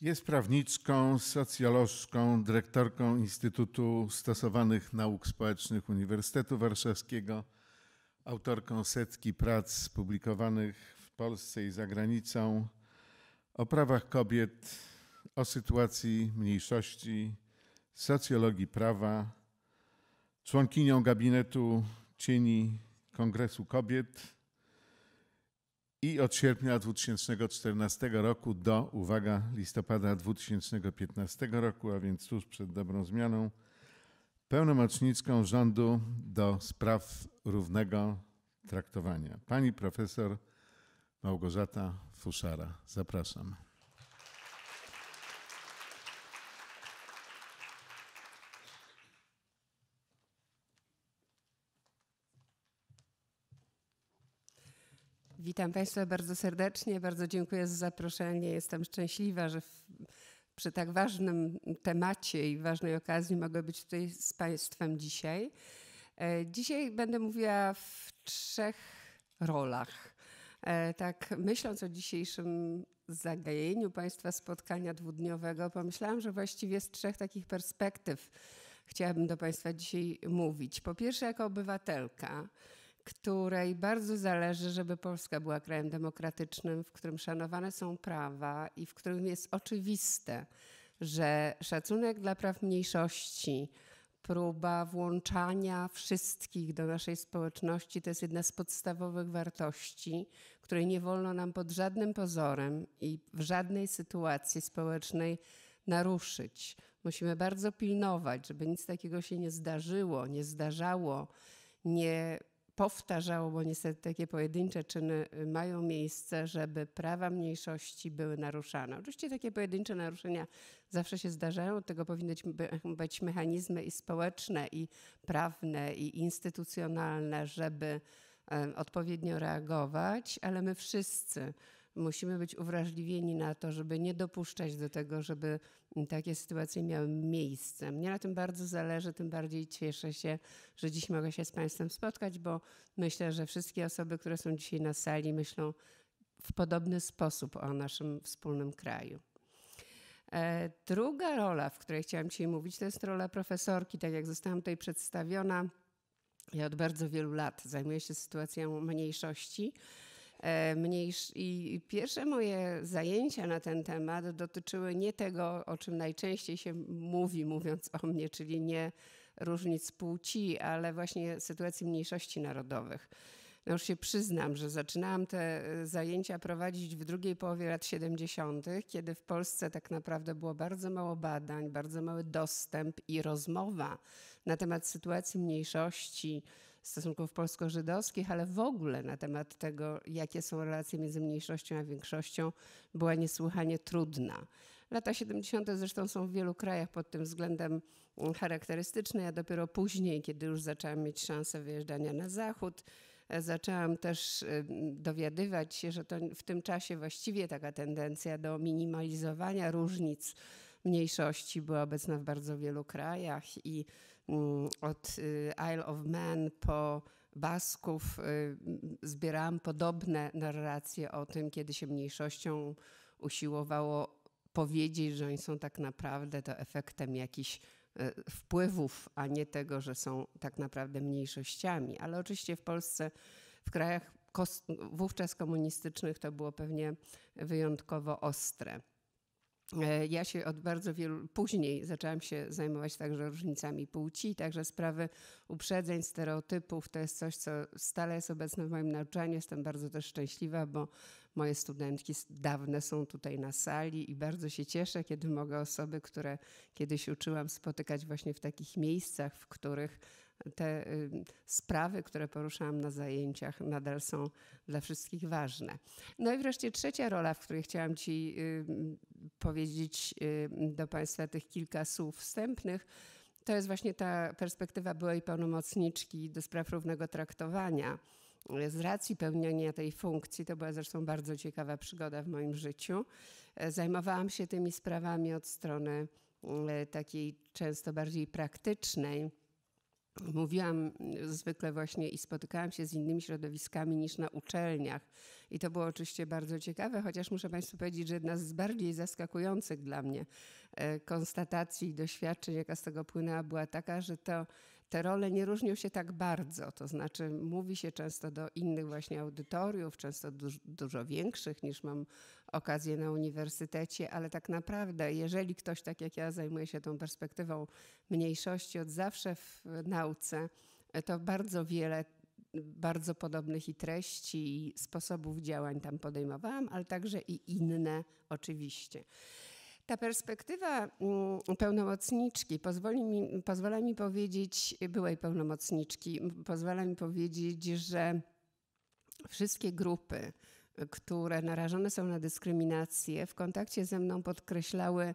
Jest prawniczką, socjolożką, dyrektorką Instytutu Stosowanych Nauk Społecznych Uniwersytetu Warszawskiego, autorką setki prac publikowanych w Polsce i za granicą o prawach kobiet, o sytuacji mniejszości, socjologii prawa, członkinią gabinetu cieni Kongresu Kobiet i od sierpnia 2014 roku do, uwaga, listopada 2015 roku, a więc tuż przed dobrą zmianą, pełnomocnicką rządu do spraw równego traktowania. Pani profesor Małgorzata Fuszara. Zapraszam. Witam Państwa bardzo serdecznie, bardzo dziękuję za zaproszenie. Jestem szczęśliwa, że w, przy tak ważnym temacie i ważnej okazji mogę być tutaj z Państwem dzisiaj. E, dzisiaj będę mówiła w trzech rolach. E, tak, myśląc o dzisiejszym zagajeniu Państwa spotkania dwudniowego, pomyślałam, że właściwie z trzech takich perspektyw chciałabym do Państwa dzisiaj mówić. Po pierwsze, jako obywatelka której bardzo zależy, żeby Polska była krajem demokratycznym, w którym szanowane są prawa i w którym jest oczywiste, że szacunek dla praw mniejszości, próba włączania wszystkich do naszej społeczności to jest jedna z podstawowych wartości, której nie wolno nam pod żadnym pozorem i w żadnej sytuacji społecznej naruszyć. Musimy bardzo pilnować, żeby nic takiego się nie zdarzyło, nie zdarzało, nie powtarzało, bo niestety takie pojedyncze czyny y, mają miejsce, żeby prawa mniejszości były naruszane. Oczywiście takie pojedyncze naruszenia zawsze się zdarzają, tego powinny być mechanizmy i społeczne, i prawne, i instytucjonalne, żeby odpowiednio reagować, ale my wszyscy musimy być uwrażliwieni na to, żeby nie dopuszczać do tego, żeby takie sytuacje miały miejsce. Mnie na tym bardzo zależy, tym bardziej cieszę się, że dziś mogę się z Państwem spotkać, bo myślę, że wszystkie osoby, które są dzisiaj na sali, myślą w podobny sposób o naszym wspólnym kraju. E, druga rola, w której chciałam dzisiaj mówić, to jest rola profesorki, tak jak zostałam tutaj przedstawiona. Ja od bardzo wielu lat zajmuję się sytuacją mniejszości E, mniejsz. I pierwsze moje zajęcia na ten temat dotyczyły nie tego, o czym najczęściej się mówi, mówiąc o mnie, czyli nie różnic płci, ale właśnie sytuacji mniejszości narodowych. No już się przyznam, że zaczynałam te e, zajęcia prowadzić w drugiej połowie lat 70., kiedy w Polsce tak naprawdę było bardzo mało badań, bardzo mały dostęp i rozmowa na temat sytuacji mniejszości, stosunków polsko-żydowskich, ale w ogóle na temat tego, jakie są relacje między mniejszością a większością, była niesłychanie trudna. Lata 70. zresztą są w wielu krajach pod tym względem charakterystyczne. Ja dopiero później, kiedy już zaczęłam mieć szansę wyjeżdżania na zachód, e, zaczęłam też e, dowiadywać się, że to w tym czasie właściwie taka tendencja do minimalizowania różnic mniejszości była obecna w bardzo wielu krajach i Mm, od y, Isle of Man po Basków y, zbierałam podobne narracje o tym, kiedy się mniejszością usiłowało powiedzieć, że oni są tak naprawdę to efektem jakichś y, wpływów, a nie tego, że są tak naprawdę mniejszościami. Ale oczywiście w Polsce, w krajach wówczas komunistycznych, to było pewnie wyjątkowo ostre. E, ja się od bardzo wielu, później zaczęłam się zajmować także różnicami płci, także sprawy uprzedzeń, stereotypów. To jest coś, co stale jest obecne w moim nauczaniu. Jestem bardzo też szczęśliwa, bo moje studentki dawne są tutaj na sali i bardzo się cieszę, kiedy mogę osoby, które kiedyś uczyłam, spotykać właśnie w takich miejscach, w których te y, sprawy, które poruszałam na zajęciach, nadal są dla wszystkich ważne. No i wreszcie trzecia rola, w której chciałam Ci y, powiedzieć y, do Państwa tych kilka słów wstępnych. To jest właśnie ta perspektywa byłej pełnomocniczki do spraw równego traktowania. Z racji pełnienia tej funkcji, to była zresztą bardzo ciekawa przygoda w moim życiu, zajmowałam się tymi sprawami od strony takiej często bardziej praktycznej mówiłam e, zwykle właśnie i spotykałam się z innymi środowiskami niż na uczelniach. I to było oczywiście bardzo ciekawe, chociaż muszę Państwu powiedzieć, że jedna z bardziej zaskakujących dla mnie e, konstatacji i doświadczeń, jaka z tego płynęła, była taka, że to te role nie różnią się tak bardzo. To znaczy, mówi się często do innych właśnie audytoriów, często dużo większych niż mam okazję na uniwersytecie, ale tak naprawdę, jeżeli ktoś tak jak ja zajmuje się tą perspektywą mniejszości od zawsze w nauce, to bardzo wiele bardzo podobnych i treści, i sposobów działań tam podejmowałam, ale także i inne oczywiście. Ta perspektywa mm, pełnomocniczki pozwoli mi, pozwala mi powiedzieć, byłej pełnomocniczki, pozwala mi powiedzieć, że wszystkie grupy, które narażone są na dyskryminację, w kontakcie ze mną podkreślały,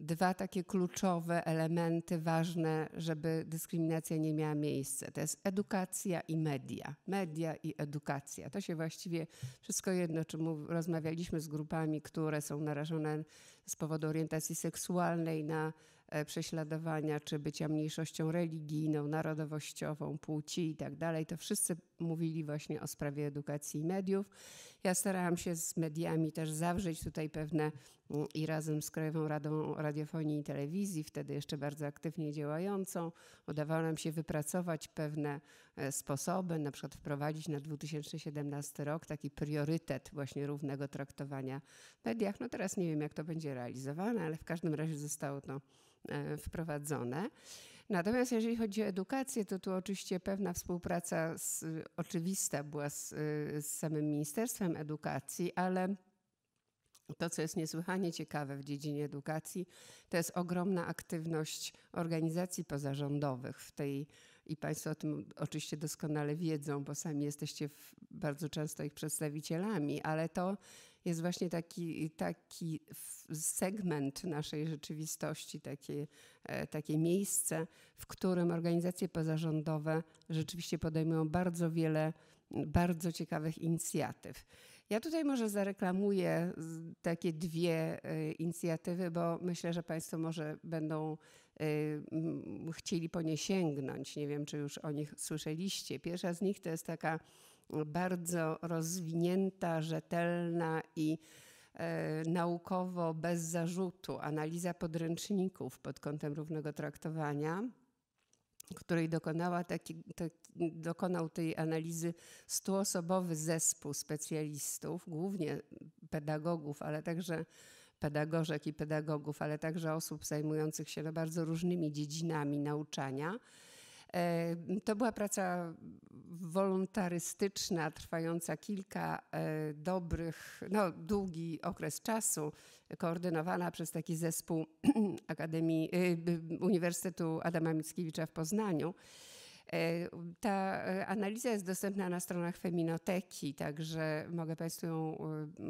dwa takie kluczowe elementy ważne, żeby dyskryminacja nie miała miejsca. To jest edukacja i media. Media i edukacja. To się właściwie wszystko jedno, czym rozmawialiśmy z grupami, które są narażone z powodu orientacji seksualnej na e, prześladowania, czy bycia mniejszością religijną, narodowościową, płci i tak dalej. To wszyscy mówili właśnie o sprawie edukacji i mediów. Ja starałam się z mediami też zawrzeć tutaj pewne mm, i razem z Krajową Radą Radiofonii i Telewizji, wtedy jeszcze bardzo aktywnie działającą, udawało nam się wypracować pewne e, sposoby, na przykład wprowadzić na 2017 rok taki priorytet właśnie równego traktowania w mediach. No teraz nie wiem, jak to będzie realizowane, ale w każdym razie zostało to e, wprowadzone. Natomiast jeżeli chodzi o edukację, to tu oczywiście pewna współpraca z, oczywista była z, z samym Ministerstwem Edukacji, ale to, co jest niesłychanie ciekawe w dziedzinie edukacji, to jest ogromna aktywność organizacji pozarządowych w tej i Państwo o tym oczywiście doskonale wiedzą, bo sami jesteście bardzo często ich przedstawicielami, ale to jest właśnie taki, taki segment naszej rzeczywistości, takie, e, takie miejsce, w którym organizacje pozarządowe rzeczywiście podejmują bardzo wiele bardzo ciekawych inicjatyw. Ja tutaj może zareklamuję takie dwie e, inicjatywy, bo myślę, że Państwo może będą e, chcieli po nie sięgnąć. Nie wiem, czy już o nich słyszeliście. Pierwsza z nich to jest taka bardzo rozwinięta, rzetelna i e, naukowo bez zarzutu analiza podręczników pod kątem równego traktowania której dokonała taki, taki, dokonał tej analizy stuosobowy zespół specjalistów, głównie pedagogów, ale także pedagorzek i pedagogów, ale także osób zajmujących się no bardzo różnymi dziedzinami nauczania. E, to była praca wolontarystyczna, trwająca kilka e, dobrych, no długi okres czasu, koordynowana przez taki zespół Akademii e, Uniwersytetu Adama Mickiewicza w Poznaniu. Ta analiza jest dostępna na stronach Feminoteki, także mogę Państwu ją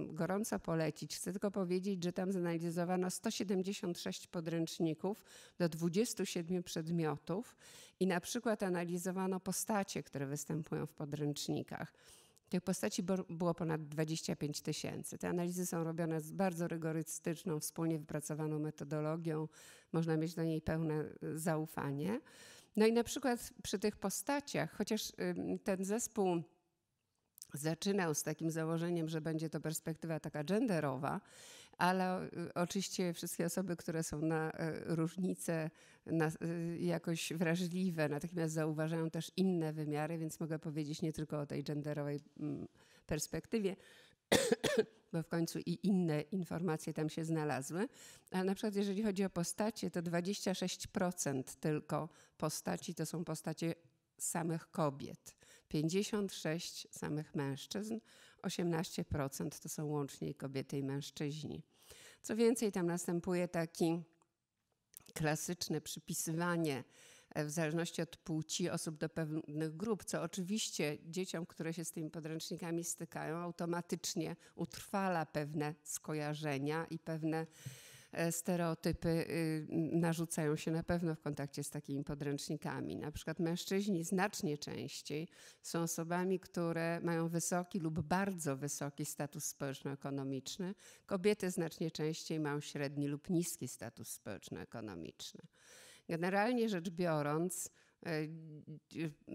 gorąco polecić. Chcę tylko powiedzieć, że tam zanalizowano 176 podręczników do 27 przedmiotów i na przykład analizowano postacie, które występują w podręcznikach. Tych postaci było ponad 25 tysięcy. Te analizy są robione z bardzo rygorystyczną, wspólnie wypracowaną metodologią. Można mieć do niej pełne y, zaufanie. No i na przykład przy tych postaciach, chociaż ten zespół zaczynał z takim założeniem, że będzie to perspektywa taka genderowa, ale y, oczywiście wszystkie osoby, które są na e, różnice na e, jakoś wrażliwe, natychmiast zauważają też inne wymiary, więc mogę powiedzieć nie tylko o tej genderowej mm, perspektywie, bo w końcu i inne informacje tam się znalazły. Ale na przykład jeżeli chodzi o postacie, to 26% tylko postaci to są postacie samych kobiet, 56 samych mężczyzn, 18% to są łącznie kobiety i mężczyźni. Co więcej, tam następuje taki klasyczne przypisywanie e, w zależności od płci osób do pewnych grup, co oczywiście dzieciom, które się z tymi podręcznikami stykają, automatycznie utrwala pewne skojarzenia i pewne E, stereotypy y, narzucają się na pewno w kontakcie z takimi podręcznikami. Na przykład mężczyźni znacznie częściej są osobami, które mają wysoki lub bardzo wysoki status społeczno-ekonomiczny. Kobiety znacznie częściej mają średni lub niski status społeczno-ekonomiczny. Generalnie rzecz biorąc, e,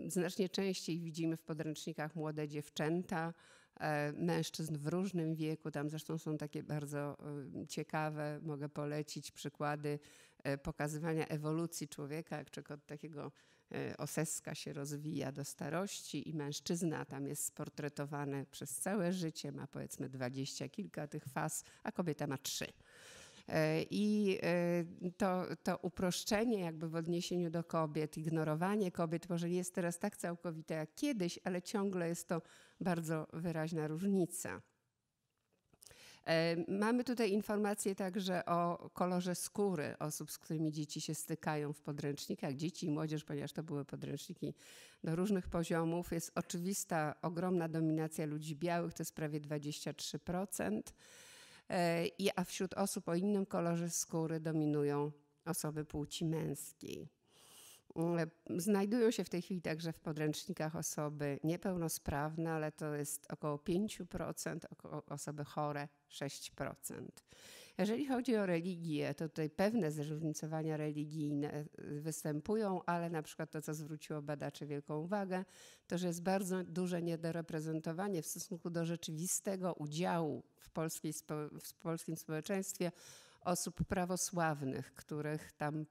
znacznie częściej widzimy w podręcznikach młode dziewczęta, E, mężczyzn w różnym wieku. Tam zresztą są takie bardzo e, ciekawe, mogę polecić przykłady e, pokazywania ewolucji człowieka, jak czego od takiego oseska się rozwija do starości i mężczyzna tam jest sportretowany przez całe życie, ma powiedzmy dwadzieścia kilka tych faz, a kobieta ma trzy. I to, to uproszczenie jakby w odniesieniu do kobiet, ignorowanie kobiet może nie jest teraz tak całkowite jak kiedyś, ale ciągle jest to bardzo wyraźna różnica. E, mamy tutaj informacje także o kolorze skóry osób, z którymi dzieci się stykają w podręcznikach. Dzieci i młodzież, ponieważ to były podręczniki do różnych poziomów. Jest oczywista ogromna dominacja ludzi białych, to jest prawie 23%. E, a wśród osób o innym kolorze skóry dominują osoby płci męskiej. Mm, e, znajdują się w tej chwili także w podręcznikach osoby niepełnosprawne, ale to jest około 5%, około osoby chore 6%. Jeżeli chodzi o religię, to tutaj pewne zróżnicowania religijne e, występują, ale na przykład to, co zwróciło badaczy wielką uwagę, to, że jest bardzo duże niedoreprezentowanie w stosunku do rzeczywistego udziału w, polskiej, w polskim społeczeństwie osób prawosławnych, których tam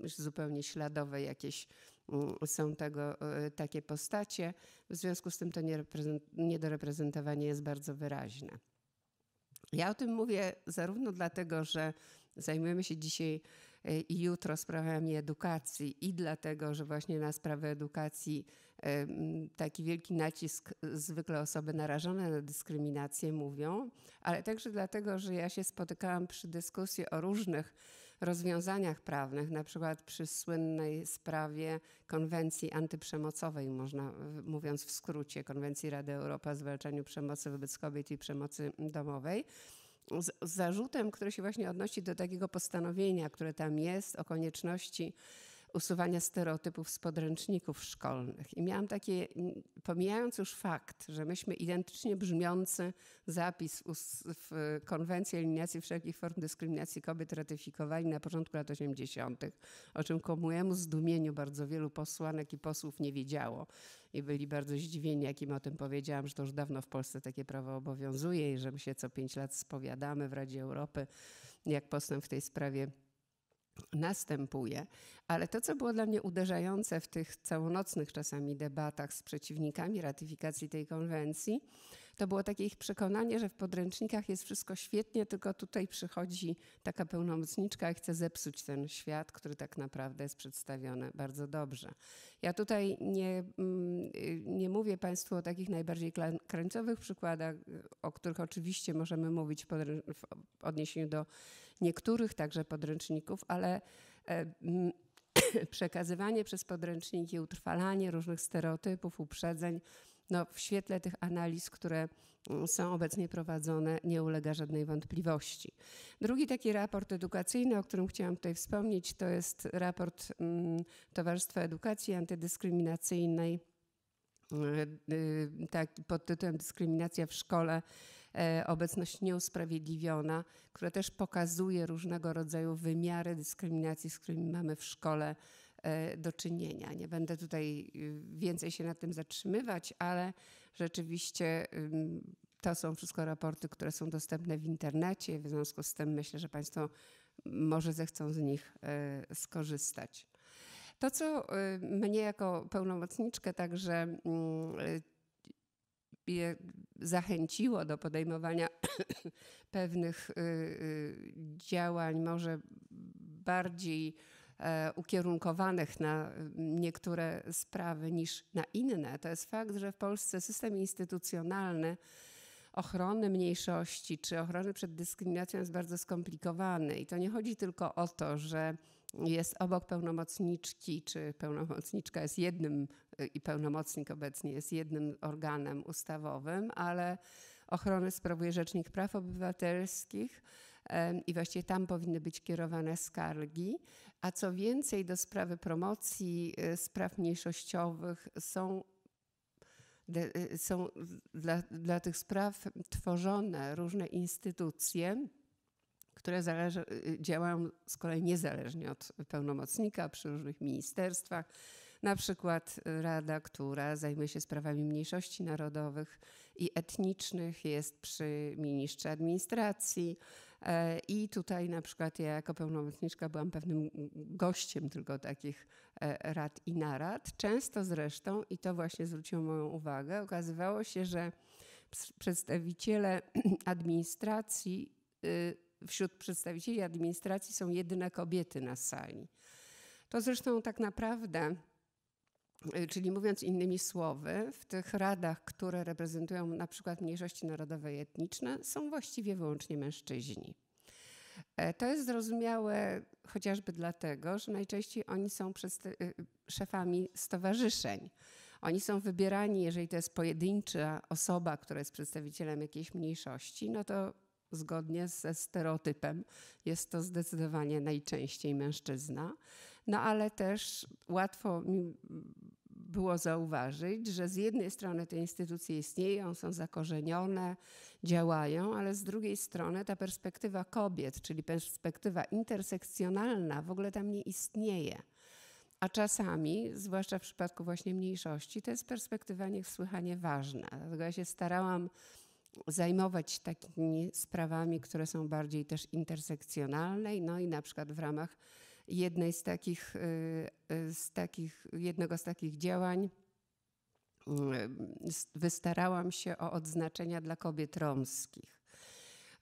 już zupełnie śladowe jakieś mm, są tego, y, takie postacie. W związku z tym to niedoreprezentowanie jest bardzo wyraźne. Ja o tym mówię zarówno dlatego, że zajmujemy się dzisiaj y, i jutro sprawami edukacji i dlatego, że właśnie na sprawę edukacji y, taki wielki nacisk zwykle osoby narażone na dyskryminację mówią, ale także dlatego, że ja się spotykałam przy dyskusji o różnych rozwiązaniach prawnych, na przykład przy słynnej sprawie konwencji antyprzemocowej, można, mówiąc w skrócie, konwencji Rady Europy o zwalczaniu przemocy wobec kobiet i przemocy domowej. Z zarzutem, który się właśnie odnosi do takiego postanowienia, które tam jest, o konieczności usuwania stereotypów z podręczników szkolnych. I miałam takie, pomijając już fakt, że myśmy identycznie brzmiący zapis w konwencji eliminacji wszelkich form dyskryminacji kobiet ratyfikowali na początku lat 80., o czym ku mojemu zdumieniu bardzo wielu posłanek i posłów nie wiedziało i byli bardzo zdziwieni, jak im o tym powiedziałam, że to już dawno w Polsce takie prawo obowiązuje i że my się co pięć lat spowiadamy w Radzie Europy, jak postęp w tej sprawie następuje. Ale to, co było dla mnie uderzające w tych całonocnych czasami debatach z przeciwnikami ratyfikacji tej konwencji, to było takie ich przekonanie, że w podręcznikach jest wszystko świetnie, tylko tutaj przychodzi taka pełnomocniczka i chce zepsuć ten świat, który tak naprawdę jest przedstawiony bardzo dobrze. Ja tutaj nie, mm, nie mówię Państwu o takich najbardziej krańcowych przykładach, o których oczywiście możemy mówić w odniesieniu do niektórych także podręczników, ale e, przekazywanie przez podręczniki, utrwalanie różnych stereotypów, uprzedzeń, no, w świetle tych analiz, które mm, są obecnie prowadzone, nie ulega żadnej wątpliwości. Drugi taki raport edukacyjny, o którym chciałam tutaj wspomnieć, to jest raport mm, Towarzystwa Edukacji Antydyskryminacyjnej e, y, tak, pod tytułem Dyskryminacja w szkole E, obecność nieusprawiedliwiona, która też pokazuje różnego rodzaju wymiary dyskryminacji, z którymi mamy w szkole e, do czynienia. Nie będę tutaj y, więcej się na tym zatrzymywać, ale rzeczywiście to są wszystko raporty, które są dostępne w internecie. W związku z tym myślę, że Państwo może zechcą z nich e, skorzystać. To, co y, mnie jako pełnomocniczkę także mm, je zachęciło do podejmowania pewnych y, y, działań, może bardziej e, ukierunkowanych na y, niektóre sprawy niż na inne, to jest fakt, że w Polsce system instytucjonalny ochrony mniejszości czy ochrony przed dyskryminacją jest bardzo skomplikowany. I to nie chodzi tylko o to, że jest obok pełnomocniczki, czy pełnomocniczka jest jednym y, i pełnomocnik obecnie jest jednym organem ustawowym, ale ochronę sprawuje Rzecznik Praw Obywatelskich i właściwie tam powinny być kierowane skargi. A co więcej, do sprawy promocji y, spraw mniejszościowych są y, są dla, dla tych spraw tworzone różne instytucje, które zależy, y, działają z kolei niezależnie od pełnomocnika przy różnych ministerstwach. Na przykład y, Rada, która zajmuje się sprawami mniejszości narodowych i etnicznych, jest przy ministrze administracji. E, I tutaj na przykład ja jako pełnomocniczka byłam pewnym gościem tylko takich e, rad i narad. Często zresztą, i to właśnie zwróciło moją uwagę, okazywało się, że przedstawiciele administracji y, wśród przedstawicieli administracji są jedyne kobiety na sali. To zresztą tak naprawdę, e, czyli mówiąc innymi słowy, w tych radach, które reprezentują na przykład mniejszości narodowe i etniczne, są właściwie wyłącznie mężczyźni. E, to jest zrozumiałe chociażby dlatego, że najczęściej oni są e, szefami stowarzyszeń. Oni są wybierani, jeżeli to jest pojedyncza osoba, która jest przedstawicielem jakiejś mniejszości, no to zgodnie ze stereotypem. Jest to zdecydowanie najczęściej mężczyzna. No ale też łatwo mi było zauważyć, że z jednej strony te instytucje istnieją, są zakorzenione, działają, ale z drugiej strony ta perspektywa kobiet, czyli perspektywa intersekcjonalna, w ogóle tam nie istnieje. A czasami, zwłaszcza w przypadku właśnie mniejszości, to jest perspektywa niesłychanie ważna. Dlatego ja się starałam zajmować takimi sprawami, które są bardziej też intersekcjonalne. No i na przykład w ramach jednej z takich, y, y, z takich jednego z takich działań y, wystarałam się o odznaczenia dla kobiet romskich.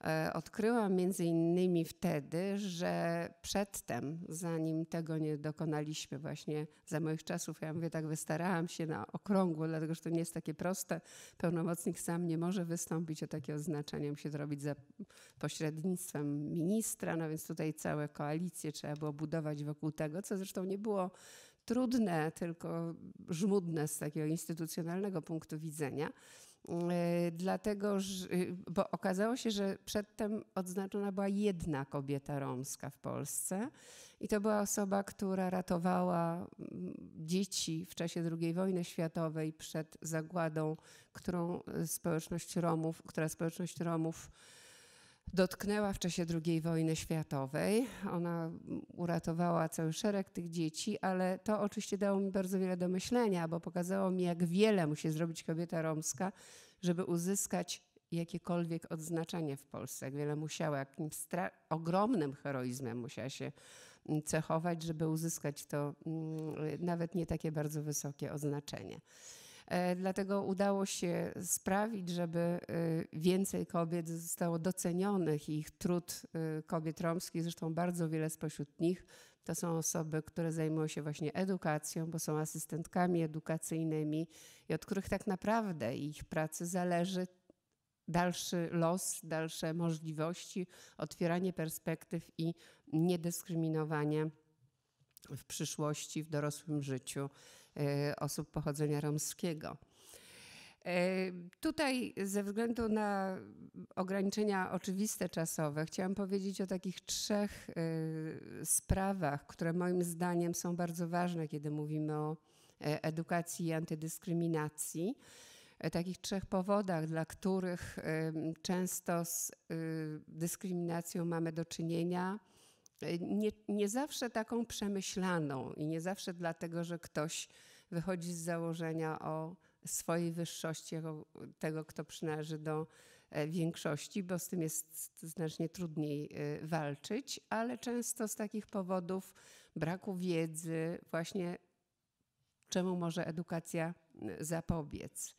E, odkryłam między innymi wtedy, że przedtem, zanim tego nie dokonaliśmy właśnie za moich czasów, ja mówię tak, wystarałam się na okrągło, dlatego że to nie jest takie proste. Pełnomocnik sam nie może wystąpić o takie oznaczenie, musi to robić za pośrednictwem ministra, no więc tutaj całe koalicje trzeba było budować wokół tego, co zresztą nie było trudne, tylko żmudne z takiego instytucjonalnego punktu widzenia. Y, dlatego, że, y, bo okazało się, że przedtem odznaczona była jedna kobieta romska w Polsce i to była osoba, która ratowała mm, dzieci w czasie II wojny światowej przed zagładą, którą y, społeczność Romów, która społeczność Romów dotknęła w czasie II wojny światowej. Ona uratowała cały szereg tych dzieci, ale to oczywiście dało mi bardzo wiele do myślenia, bo pokazało mi, jak wiele musi zrobić kobieta romska, żeby uzyskać jakiekolwiek odznaczenie w Polsce. Jak wiele musiała, jakim ogromnym heroizmem musiała się mm, cechować, żeby uzyskać to mm, nawet nie takie bardzo wysokie odznaczenie. E, dlatego udało się sprawić, żeby e, więcej kobiet zostało docenionych i ich trud e, kobiet romskich, zresztą bardzo wiele spośród nich to są osoby, które zajmują się właśnie edukacją, bo są asystentkami edukacyjnymi i od których tak naprawdę ich pracy zależy dalszy los, dalsze możliwości, otwieranie perspektyw i niedyskryminowanie w przyszłości, w dorosłym życiu E, osób pochodzenia romskiego. E, tutaj ze względu na ograniczenia oczywiste czasowe chciałam powiedzieć o takich trzech e, sprawach, które moim zdaniem są bardzo ważne, kiedy mówimy o edukacji i antydyskryminacji. Takich trzech powodach, dla których często z dyskryminacją mamy do czynienia nie, nie zawsze taką przemyślaną i nie zawsze dlatego, że ktoś wychodzi z założenia o swojej wyższości jako tego, kto przynależy do e, większości, bo z tym jest znacznie trudniej e, walczyć, ale często z takich powodów braku wiedzy, właśnie czemu może edukacja zapobiec.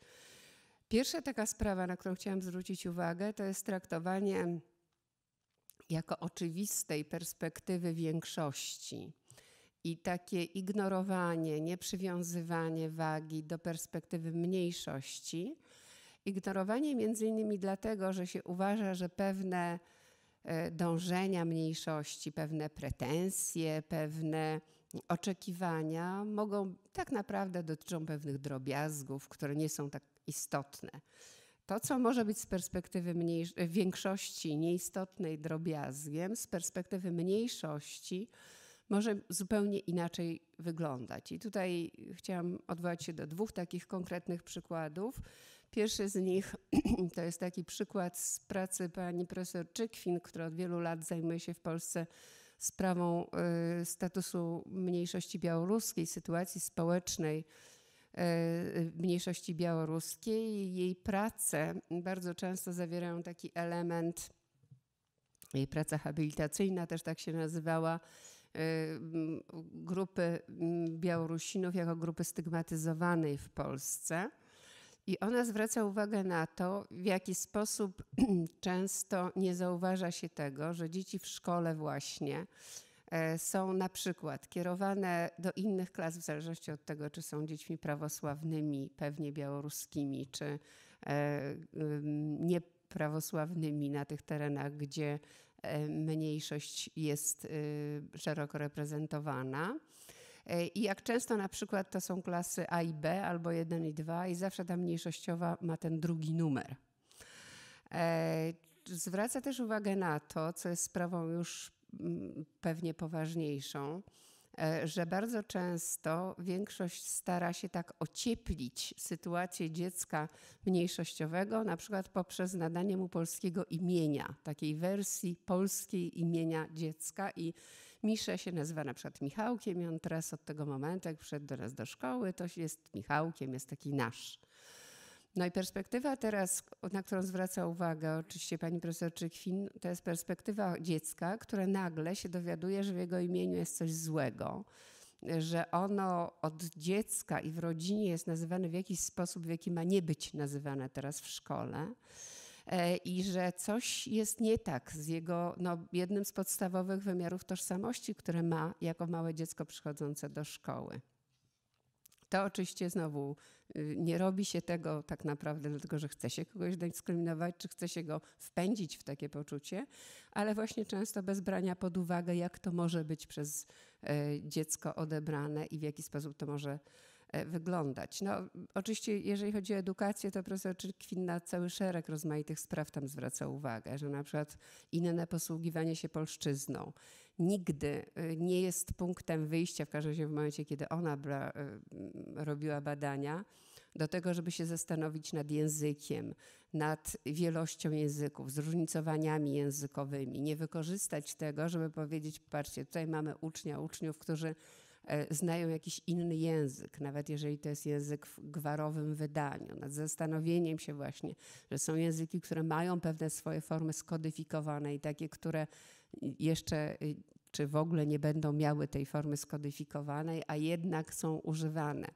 Pierwsza taka sprawa, na którą chciałam zwrócić uwagę, to jest traktowanie jako oczywistej perspektywy większości. I takie ignorowanie, nieprzywiązywanie wagi do perspektywy mniejszości, ignorowanie między innymi dlatego, że się uważa, że pewne e, dążenia mniejszości, pewne pretensje, pewne oczekiwania mogą tak naprawdę dotyczą pewnych drobiazgów, które nie są tak istotne. To, co może być z perspektywy mniej, większości nieistotnej drobiazgiem, z perspektywy mniejszości może zupełnie inaczej wyglądać. I tutaj chciałam odwołać się do dwóch takich konkretnych przykładów. Pierwszy z nich to jest taki przykład z pracy pani profesor Czykwin, która od wielu lat zajmuje się w Polsce sprawą y, statusu mniejszości białoruskiej, sytuacji społecznej mniejszości białoruskiej. Jej prace bardzo często zawierają taki element, jej praca habilitacyjna też tak się nazywała, e, grupy mm, Białorusinów jako grupy stygmatyzowanej w Polsce. I ona zwraca uwagę na to, w jaki sposób często nie zauważa się tego, że dzieci w szkole właśnie E, są na przykład kierowane do innych klas w zależności od tego, czy są dziećmi prawosławnymi, pewnie białoruskimi, czy e, nieprawosławnymi na tych terenach, gdzie e, mniejszość jest y, szeroko reprezentowana. I jak często na przykład to są klasy A i B albo 1 i 2 i zawsze ta mniejszościowa ma ten drugi numer. Zwraca też uwagę na to, co jest sprawą już Mm, pewnie poważniejszą, e, że bardzo często większość stara się tak ocieplić sytuację dziecka mniejszościowego, na przykład poprzez nadanie mu polskiego imienia, takiej wersji polskiej imienia dziecka. I Misze się nazywa na przykład Michałkiem i on teraz od tego momentu, jak przyszedł do nas do szkoły, to jest Michałkiem, jest taki nasz. No i perspektywa teraz, na którą zwraca uwagę oczywiście pani profesor Czykwin, to jest perspektywa dziecka, które nagle się dowiaduje, że w jego imieniu jest coś złego, że ono od dziecka i w rodzinie jest nazywane w jakiś sposób, w jaki ma nie być nazywane teraz w szkole e, i że coś jest nie tak z jego no, jednym z podstawowych wymiarów tożsamości, które ma jako małe dziecko przychodzące do szkoły. To oczywiście znowu y, nie robi się tego tak naprawdę dlatego, że chce się kogoś dyskryminować, czy chce się go wpędzić w takie poczucie, ale właśnie często bez brania pod uwagę, jak to może być przez e, dziecko odebrane i w jaki sposób to może E, wyglądać. No, oczywiście, jeżeli chodzi o edukację, to profesor Czyrkwin na cały szereg rozmaitych spraw tam zwraca uwagę, że na przykład inne posługiwanie się polszczyzną nigdy e, nie jest punktem wyjścia, w każdym razie w momencie, kiedy ona bra, e, robiła badania, do tego, żeby się zastanowić nad językiem, nad wielością języków, zróżnicowaniami językowymi. Nie wykorzystać tego, żeby powiedzieć, patrzcie, tutaj mamy ucznia, uczniów, którzy E, znają jakiś inny język, nawet jeżeli to jest język w gwarowym wydaniu, nad zastanowieniem się właśnie, że są języki, które mają pewne swoje formy skodyfikowane i takie, które jeszcze y, czy w ogóle nie będą miały tej formy skodyfikowanej, a jednak są używane.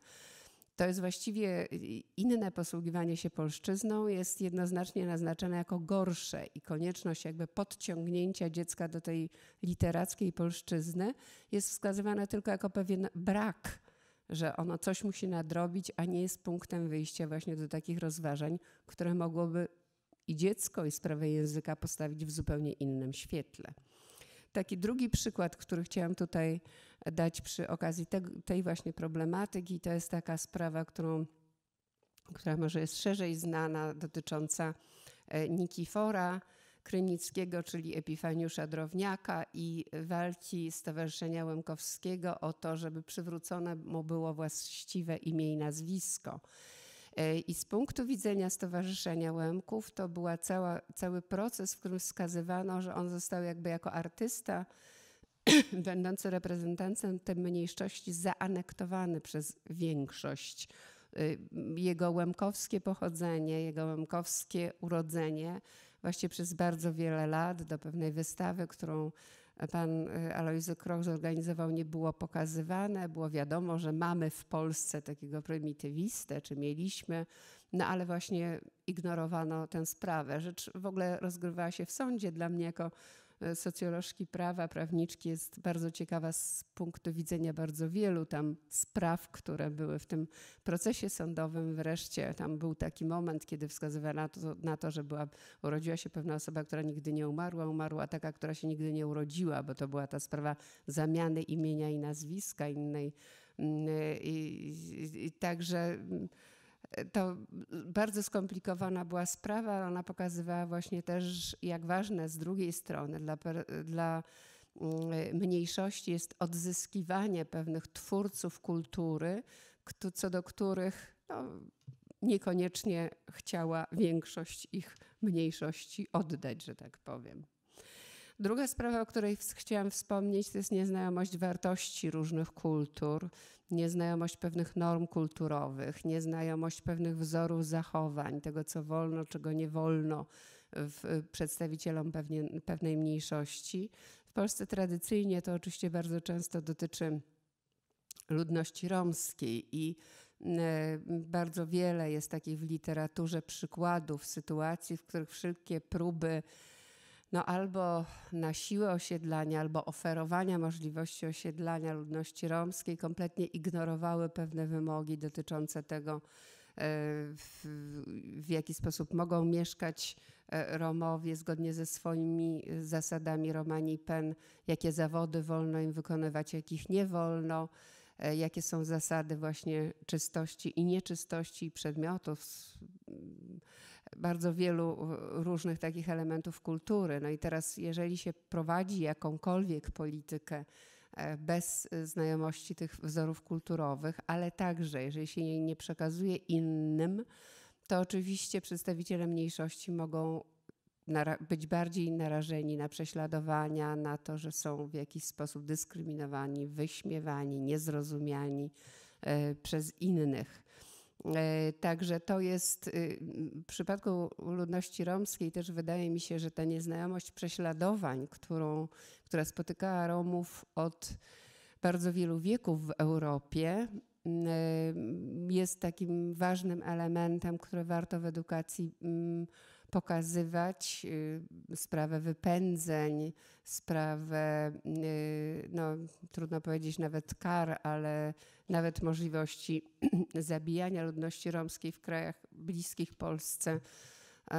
To jest właściwie inne posługiwanie się polszczyzną, jest jednoznacznie naznaczane jako gorsze i konieczność jakby podciągnięcia dziecka do tej literackiej polszczyzny jest wskazywana tylko jako pewien brak, że ono coś musi nadrobić, a nie jest punktem wyjścia właśnie do takich rozważań, które mogłoby i dziecko, i sprawę języka postawić w zupełnie innym świetle. Taki drugi przykład, który chciałam tutaj dać przy okazji te, tej właśnie problematyki, to jest taka sprawa, którą, która może jest szerzej znana, dotycząca e, Nikifora Krynickiego, czyli Epifaniusza Drowniaka i walki Stowarzyszenia Łemkowskiego o to, żeby przywrócone mu było właściwe imię i nazwisko. E, I z punktu widzenia Stowarzyszenia Łemków to był cały proces, w którym wskazywano, że on został jakby jako artysta będący reprezentantem tej mniejszości zaanektowany przez większość. E, jego łemkowskie pochodzenie, jego łemkowskie urodzenie, właśnie przez bardzo wiele lat do pewnej wystawy, którą pan y, Alojzy Kroch zorganizował, nie było pokazywane. Było wiadomo, że mamy w Polsce takiego prymitywistę, czy mieliśmy, no ale właśnie ignorowano tę sprawę. Rzecz w ogóle rozgrywała się w sądzie dla mnie jako E, socjolożki prawa, prawniczki jest bardzo ciekawa z punktu widzenia bardzo wielu tam spraw, które były w tym procesie sądowym. Wreszcie tam był taki moment, kiedy wskazywała na to, na to że była, urodziła się pewna osoba, która nigdy nie umarła, umarła taka, która się nigdy nie urodziła, bo to była ta sprawa zamiany imienia i nazwiska innej. Mm, e, I, i, i, także mm, E, to bardzo skomplikowana była sprawa, ale ona pokazywała właśnie też, jak ważne z drugiej strony dla, dla mm, e, mniejszości jest odzyskiwanie pewnych twórców kultury, co do których no, niekoniecznie chciała większość ich mniejszości oddać, że tak powiem. Druga sprawa, o której chciałam wspomnieć, to jest nieznajomość wartości różnych kultur, nieznajomość pewnych norm kulturowych, nieznajomość pewnych wzorów zachowań, tego co wolno, czego nie wolno y, przedstawicielom pewnie, pewnej mniejszości. W Polsce tradycyjnie to oczywiście bardzo często dotyczy ludności romskiej i y, bardzo wiele jest takich w literaturze przykładów sytuacji, w których wszelkie próby no albo na siłę osiedlania, albo oferowania możliwości osiedlania ludności romskiej kompletnie ignorowały pewne wymogi dotyczące tego, e, w, w jaki sposób mogą mieszkać e, Romowie zgodnie ze swoimi zasadami Romani Pen, jakie zawody wolno im wykonywać, jakich nie wolno, e, jakie są zasady właśnie czystości i nieczystości przedmiotów bardzo wielu różnych takich elementów kultury. No i teraz, jeżeli się prowadzi jakąkolwiek politykę e, bez znajomości tych wzorów kulturowych, ale także, jeżeli się jej nie przekazuje innym, to oczywiście przedstawiciele mniejszości mogą być bardziej narażeni na prześladowania, na to, że są w jakiś sposób dyskryminowani, wyśmiewani, niezrozumiani e, przez innych. E, także to jest y, w przypadku ludności romskiej też wydaje mi się, że ta nieznajomość prześladowań, którą, która spotykała Romów od bardzo wielu wieków w Europie, y, jest takim ważnym elementem, który warto w edukacji mm, pokazywać y, sprawę wypędzeń, sprawę, y, no trudno powiedzieć nawet kar, ale nawet możliwości zabijania ludności romskiej w krajach bliskich Polsce y,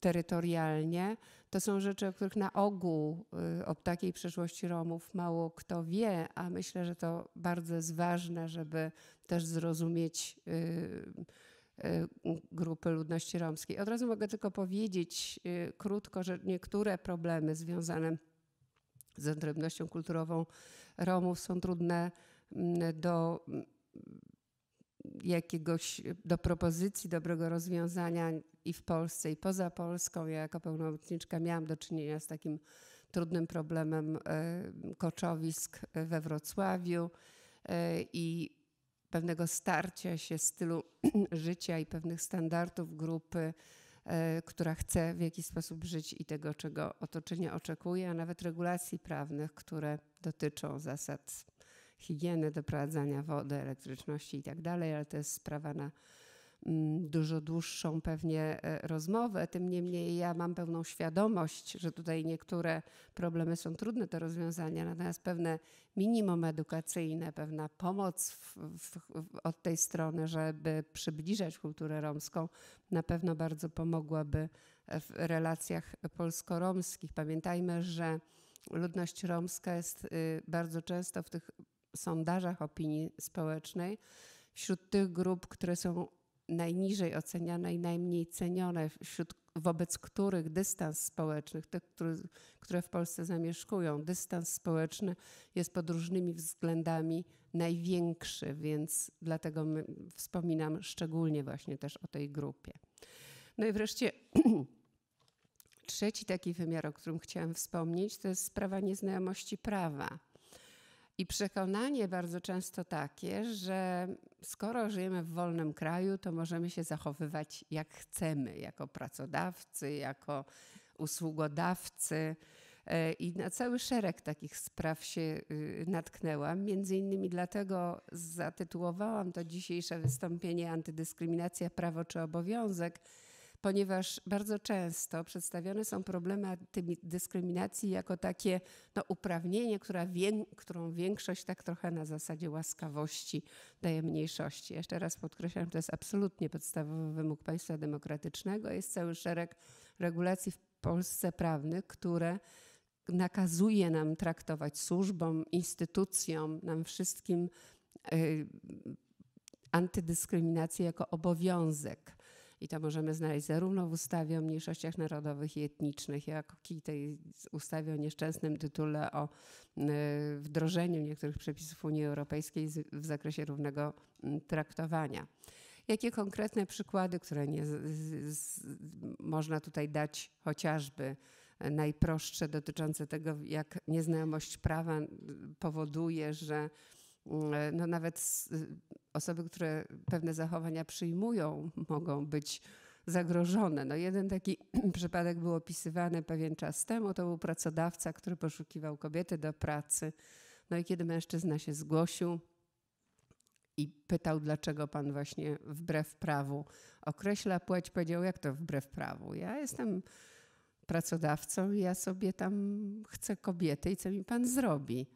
terytorialnie. To są rzeczy, o których na ogół o takiej przeszłości Romów mało kto wie, a myślę, że to bardzo jest ważne, żeby też zrozumieć grupy ludności romskiej. Od razu mogę tylko powiedzieć y, krótko, że niektóre problemy związane z odrębnością kulturową Romów są trudne mm, do mm, jakiegoś, do propozycji dobrego rozwiązania i w Polsce, i poza Polską. Ja jako pełnomocniczka miałam do czynienia z takim trudnym problemem y, koczowisk we Wrocławiu y, i pewnego starcia się stylu życia i pewnych standardów grupy, e, która chce w jakiś sposób żyć i tego, czego otoczenie oczekuje, a nawet regulacji prawnych, które dotyczą zasad higieny, doprowadzania wody, elektryczności i tak dalej. ale to jest sprawa na Mm, dużo dłuższą pewnie e, rozmowę. Tym niemniej ja mam pełną świadomość, że tutaj niektóre problemy są trudne do rozwiązania, natomiast pewne minimum edukacyjne, pewna pomoc w, w, od tej strony, żeby przybliżać kulturę romską, na pewno bardzo pomogłaby w relacjach polsko-romskich. Pamiętajmy, że ludność romska jest y, bardzo często w tych sondażach opinii społecznej wśród tych grup, które są najniżej oceniane i najmniej cenione, wśród, wobec których dystans społeczny, te, które, które w Polsce zamieszkują, dystans społeczny jest pod różnymi względami największy, więc dlatego wspominam szczególnie właśnie też o tej grupie. No i wreszcie trzeci taki wymiar, o którym chciałam wspomnieć, to jest sprawa nieznajomości prawa. I przekonanie bardzo często takie, że skoro żyjemy w wolnym kraju, to możemy się zachowywać jak chcemy, jako pracodawcy, jako usługodawcy. E, I na cały szereg takich spraw się y, natknęłam. Między innymi dlatego zatytułowałam to dzisiejsze wystąpienie Antydyskryminacja, prawo czy obowiązek ponieważ bardzo często przedstawione są problemy dyskryminacji jako takie no, uprawnienie, która którą większość tak trochę na zasadzie łaskawości daje mniejszości. Jeszcze raz podkreślam, to jest absolutnie podstawowy wymóg państwa demokratycznego. Jest cały szereg regulacji w Polsce prawnych, które nakazuje nam traktować służbom, instytucjom, nam wszystkim yy, antydyskryminację jako obowiązek. I to możemy znaleźć zarówno w ustawie o mniejszościach narodowych i etnicznych, jak i tej ustawie o nieszczęsnym tytule o y, wdrożeniu niektórych przepisów Unii Europejskiej w zakresie równego traktowania. Jakie konkretne przykłady, które nie, z, z, można tutaj dać, chociażby e, najprostsze dotyczące tego, jak nieznajomość prawa powoduje, że E, no nawet y, osoby, które pewne zachowania przyjmują, mogą być zagrożone. No jeden taki przypadek był opisywany pewien czas temu. To był pracodawca, który poszukiwał kobiety do pracy. No i kiedy mężczyzna się zgłosił i pytał, dlaczego pan właśnie wbrew prawu określa płeć, powiedział, jak to wbrew prawu? Ja jestem pracodawcą, ja sobie tam chcę kobiety i co mi pan zrobi?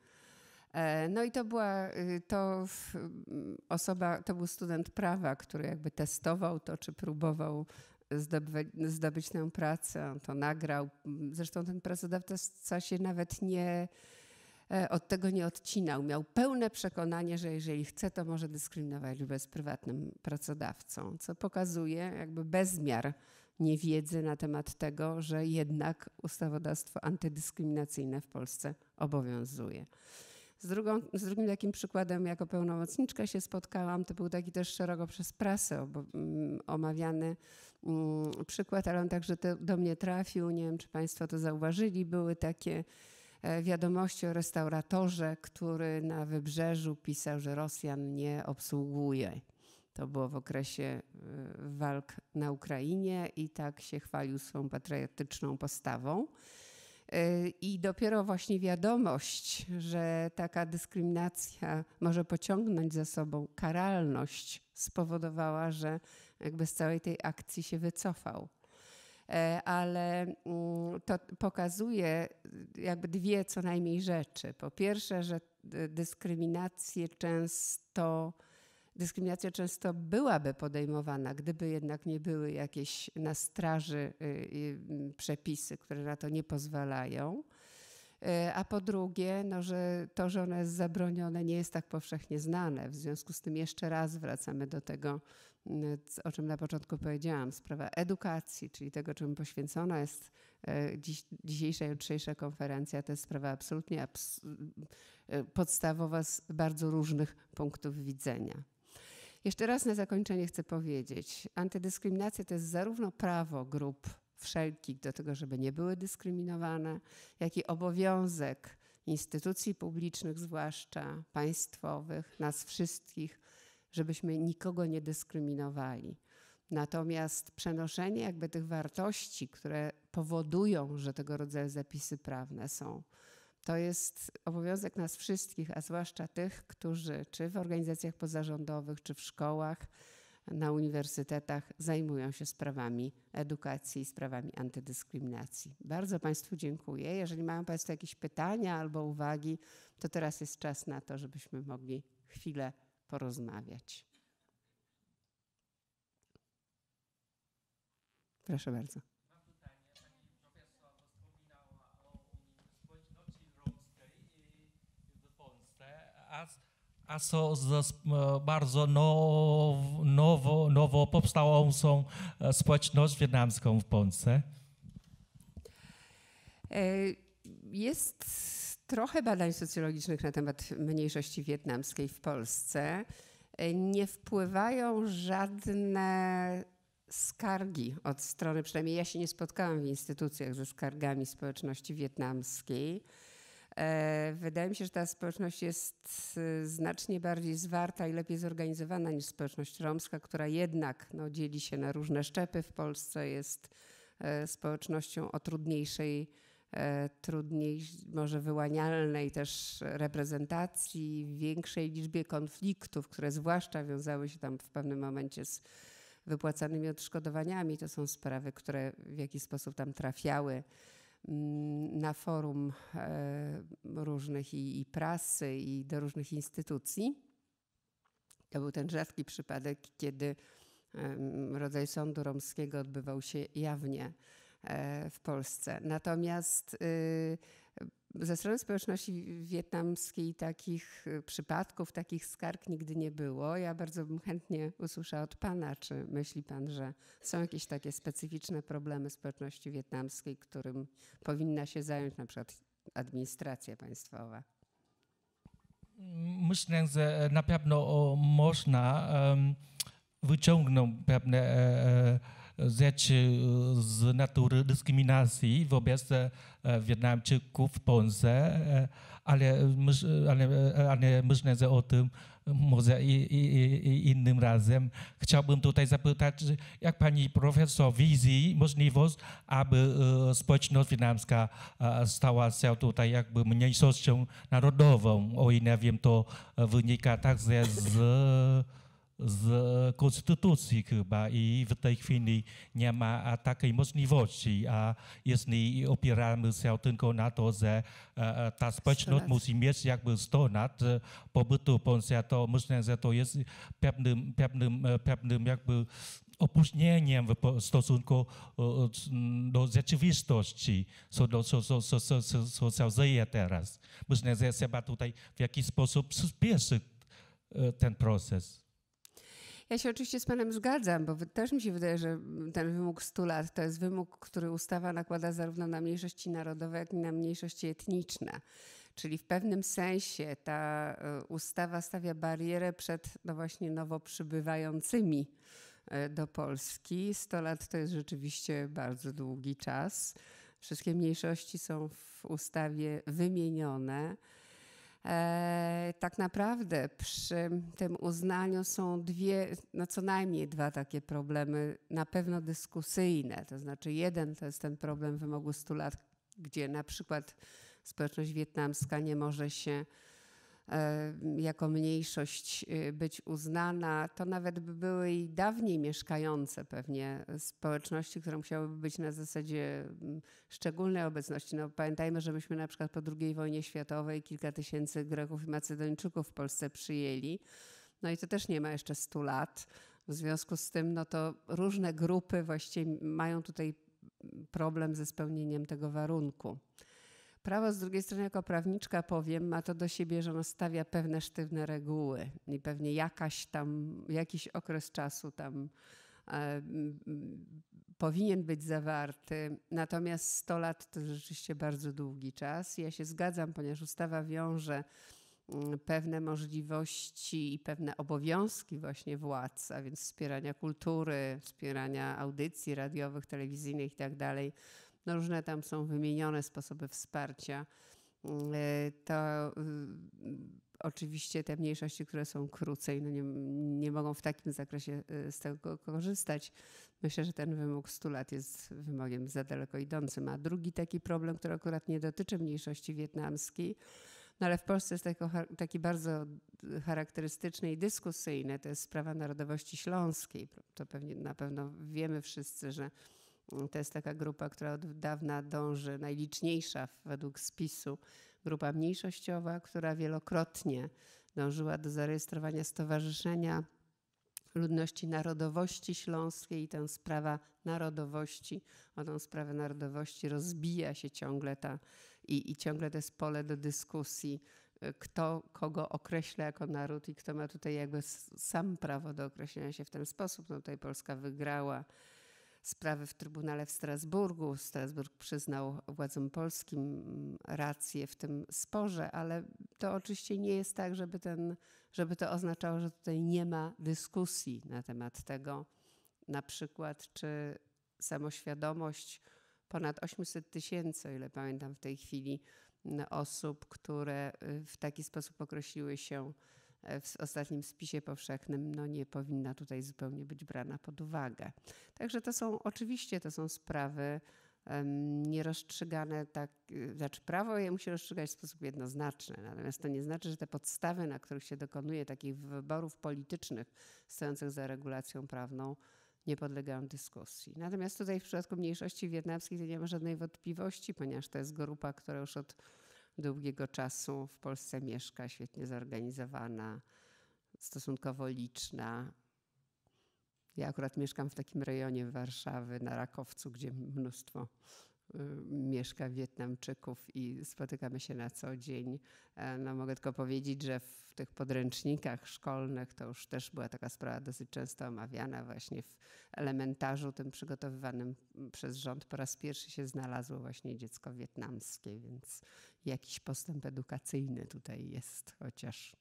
E, no i to była y, to mm, osoba, to był student prawa, który jakby testował to, czy próbował zdobyć tę pracę, on to nagrał. Zresztą ten pracodawca się nawet nie e, od tego nie odcinał. Miał pełne przekonanie, że jeżeli chce, to może dyskryminować bez prywatnym pracodawcą, co pokazuje jakby bezmiar niewiedzy na temat tego, że jednak ustawodawstwo antydyskryminacyjne w Polsce obowiązuje. Z, drugą, z drugim takim przykładem jako pełnomocniczka się spotkałam. To był taki też szeroko przez prasę mm, omawiany mm, przykład, ale on także do mnie trafił. Nie wiem, czy Państwo to zauważyli. Były takie e, wiadomości o restauratorze, który na wybrzeżu pisał, że Rosjan nie obsługuje. To było w okresie e, walk na Ukrainie i tak się chwalił swoją patriotyczną postawą. I dopiero właśnie wiadomość, że taka dyskryminacja może pociągnąć za sobą karalność, spowodowała, że jakby z całej tej akcji się wycofał e, ale mm, to pokazuje y, jakby dwie co najmniej rzeczy. Po pierwsze, że y, dyskryminację często dyskryminacja często byłaby podejmowana, gdyby jednak nie były jakieś na straży y, y, przepisy, które na to nie pozwalają. Y, a po drugie, no, że to, że ono jest zabronione, nie jest tak powszechnie znane. W związku z tym jeszcze raz wracamy do tego, mm, o czym na początku powiedziałam, sprawa edukacji, czyli tego, czym poświęcona jest dziś, dzisiejsza i jutrzejsza konferencja. To jest sprawa absolutnie abs podstawowa z bardzo różnych punktów widzenia. Jeszcze raz na zakończenie chcę powiedzieć, antydyskryminacja to jest zarówno prawo grup wszelkich do tego, żeby nie były dyskryminowane, jak i obowiązek instytucji publicznych, zwłaszcza państwowych, nas wszystkich, żebyśmy nikogo nie dyskryminowali. Natomiast przenoszenie jakby tych wartości, które powodują, że tego rodzaju zapisy prawne są to jest obowiązek nas wszystkich, a zwłaszcza tych, którzy czy w organizacjach pozarządowych, czy w szkołach, na uniwersytetach zajmują się sprawami edukacji i sprawami antydyskryminacji. Bardzo Państwu dziękuję. Jeżeli mają Państwo jakieś pytania albo uwagi, to teraz jest czas na to, żebyśmy mogli chwilę porozmawiać. Proszę bardzo. a co z bardzo now, nowo, nowo powstałą e, społeczność wietnamską w Polsce? E, jest trochę badań socjologicznych na temat mniejszości wietnamskiej w Polsce. E, nie wpływają żadne skargi od strony, przynajmniej ja się nie spotkałam w instytucjach ze skargami społeczności wietnamskiej. E, wydaje mi się, że ta społeczność jest e, znacznie bardziej zwarta i lepiej zorganizowana niż społeczność romska, która jednak no, dzieli się na różne szczepy w Polsce, jest e, społecznością o trudniejszej, trudniej, może wyłanialnej też reprezentacji, większej liczbie konfliktów, które zwłaszcza wiązały się tam w pewnym momencie z wypłacanymi odszkodowaniami. To są sprawy, które w jakiś sposób tam trafiały Mm, na forum e, różnych i, i prasy, i do różnych instytucji. To był ten rzadki przypadek, kiedy rodzaj sądu romskiego odbywał się jawnie e, w Polsce. Natomiast y, ze strony społeczności wietnamskiej takich y, przypadków, takich skarg nigdy nie było. Ja bardzo bym chętnie usłyszała od Pana, czy myśli Pan, że są jakieś takie specyficzne problemy społeczności wietnamskiej, którym powinna się zająć na przykład administracja państwowa? Myślę, że e, na pewno można wyciągnąć pewne e, e, rzecz e, z natury dyskryminacji wobec e, Wietnamczyków w Polsce, e, ale, myś, ale, ale myślę, że o tym może i, i, i innym razem. Chciałbym tutaj zapytać, jak pani profesor widzi możliwość, aby społeczność wietnamska stała się tutaj jakby mniejszością narodową, o ile wiem, to wynika także z z konstytucji chyba i w tej chwili nie ma takiej możliwości, a jeśli opieramy się tylko na to, że e, e, ta społeczność musi mieć jakby 100 lat e, pobytu w Polsce, to myślę, że to jest pewnym, pewnym, pewnym jakby opóźnieniem w stosunku do rzeczywistości, co, co co, co, co, co, co, co się dzieje teraz. Myślę, że trzeba tutaj w jakiś sposób przyspieszyć ten proces. Ja się oczywiście z Panem zgadzam, bo też mi się wydaje, że ten wymóg 100 lat to jest wymóg, który ustawa nakłada zarówno na mniejszości narodowe, jak i na mniejszości etniczne. Czyli w pewnym sensie ta y, ustawa stawia barierę przed no właśnie nowo przybywającymi y, do Polski. 100 lat to jest rzeczywiście bardzo długi czas. Wszystkie mniejszości są w ustawie wymienione. E, tak naprawdę przy tym uznaniu są dwie, no co najmniej dwa takie problemy, na pewno dyskusyjne. To znaczy, jeden to jest ten problem wymogu 100 lat, gdzie na przykład społeczność wietnamska nie może się E, jako mniejszość e, być uznana, to nawet by były i dawniej mieszkające pewnie społeczności, które musiałyby być na zasadzie mm, szczególnej obecności. No, pamiętajmy, że myśmy na przykład po II wojnie światowej kilka tysięcy Greków i Macedończyków w Polsce przyjęli. No i to też nie ma jeszcze 100 lat. W związku z tym, no to różne grupy właśnie mają tutaj problem ze spełnieniem tego warunku. Prawo z drugiej strony, jako prawniczka powiem, ma to do siebie, że ono stawia pewne sztywne reguły i pewnie jakaś tam, jakiś okres czasu tam e, powinien być zawarty. Natomiast 100 lat to rzeczywiście bardzo długi czas. Ja się zgadzam, ponieważ ustawa wiąże mm, pewne możliwości i pewne obowiązki właśnie władz, a więc wspierania kultury, wspierania audycji radiowych, telewizyjnych itd tak no różne tam są wymienione sposoby wsparcia. Mm, e, to mm, oczywiście te mniejszości, które są krócej, no nie, nie mogą w takim zakresie e, z tego korzystać. Myślę, że ten wymóg 100 lat jest wymogiem za daleko idącym. A drugi taki problem, który akurat nie dotyczy mniejszości wietnamskiej, no ale w Polsce jest taki, taki bardzo charakterystyczny i dyskusyjny, to jest sprawa narodowości śląskiej. To pewnie na pewno wiemy wszyscy, że Mm, to jest taka grupa, która od dawna dąży, najliczniejsza według spisu, grupa mniejszościowa, która wielokrotnie dążyła do zarejestrowania stowarzyszenia ludności narodowości śląskiej i tę sprawa narodowości, o tę sprawę narodowości rozbija się ciągle ta i, i ciągle to jest pole do dyskusji, y, kto kogo określa jako naród i kto ma tutaj jakby sam prawo do określenia się w ten sposób. No tutaj Polska wygrała sprawy w Trybunale w Strasburgu. Strasburg przyznał władzom polskim rację w tym sporze, ale to oczywiście nie jest tak, żeby, ten, żeby to oznaczało, że tutaj nie ma dyskusji na temat tego, na przykład, czy samoświadomość ponad 800 tysięcy, o ile pamiętam w tej chwili, osób, które y, w taki sposób określiły się E, w ostatnim spisie powszechnym no nie powinna tutaj zupełnie być brana pod uwagę. Także to są oczywiście to są sprawy nierozstrzygane tak, y, znaczy prawo je musi rozstrzygać w sposób jednoznaczny, natomiast to nie znaczy, że te podstawy, na których się dokonuje takich wyborów politycznych stojących za regulacją prawną, nie podlegają dyskusji. Natomiast tutaj w przypadku mniejszości wietnamskiej to nie ma żadnej wątpliwości, ponieważ to jest grupa, która już od długiego czasu w Polsce mieszka, świetnie zorganizowana, stosunkowo liczna. Ja akurat mieszkam w takim rejonie Warszawy, na Rakowcu, gdzie mnóstwo Y, mieszka Wietnamczyków i spotykamy się na co dzień. E, no, mogę tylko powiedzieć, że w tych podręcznikach szkolnych to już też była taka sprawa dosyć często omawiana właśnie w elementarzu tym przygotowywanym przez rząd po raz pierwszy się znalazło właśnie dziecko wietnamskie, więc jakiś postęp edukacyjny tutaj jest, chociaż